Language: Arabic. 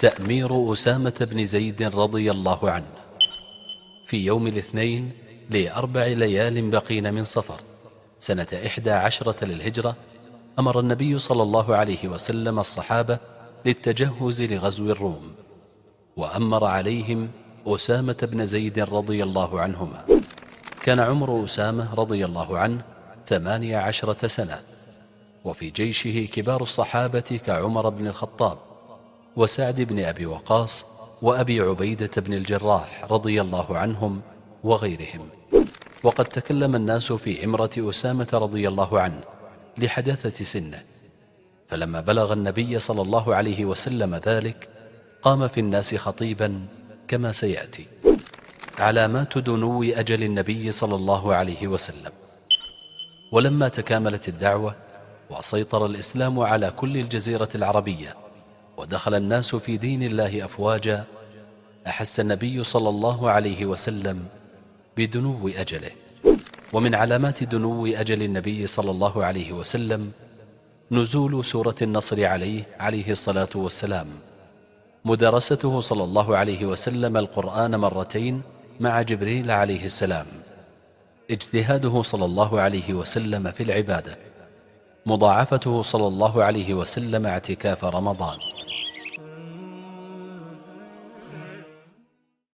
تأمير أسامة بن زيد رضي الله عنه في يوم الاثنين لأربع ليال بقين من صفر سنة إحدى عشرة للهجرة أمر النبي صلى الله عليه وسلم الصحابة للتجهز لغزو الروم وأمر عليهم أسامة بن زيد رضي الله عنهما كان عمر أسامة رضي الله عنه ثمانية عشرة سنة وفي جيشه كبار الصحابة كعمر بن الخطاب وسعد بن أبي وقاص وأبي عبيدة بن الجراح رضي الله عنهم وغيرهم وقد تكلم الناس في إمرة أسامة رضي الله عنه لحداثة سنه فلما بلغ النبي صلى الله عليه وسلم ذلك قام في الناس خطيبا كما سيأتي علامات دنو أجل النبي صلى الله عليه وسلم ولما تكاملت الدعوة وسيطر الإسلام على كل الجزيرة العربية ودخل الناس في دين الله أفواجا أحس النبي صلى الله عليه وسلم بدنو أجله ومن علامات دنو أجل النبي صلى الله عليه وسلم نزول سورة النصر عليه عليه الصلاة والسلام مدارسته صلى الله عليه وسلم القرآن مرتين مع جبريل عليه السلام اجتهاده صلى الله عليه وسلم في العبادة مضاعفته صلى الله عليه وسلم اعتكاف رمضان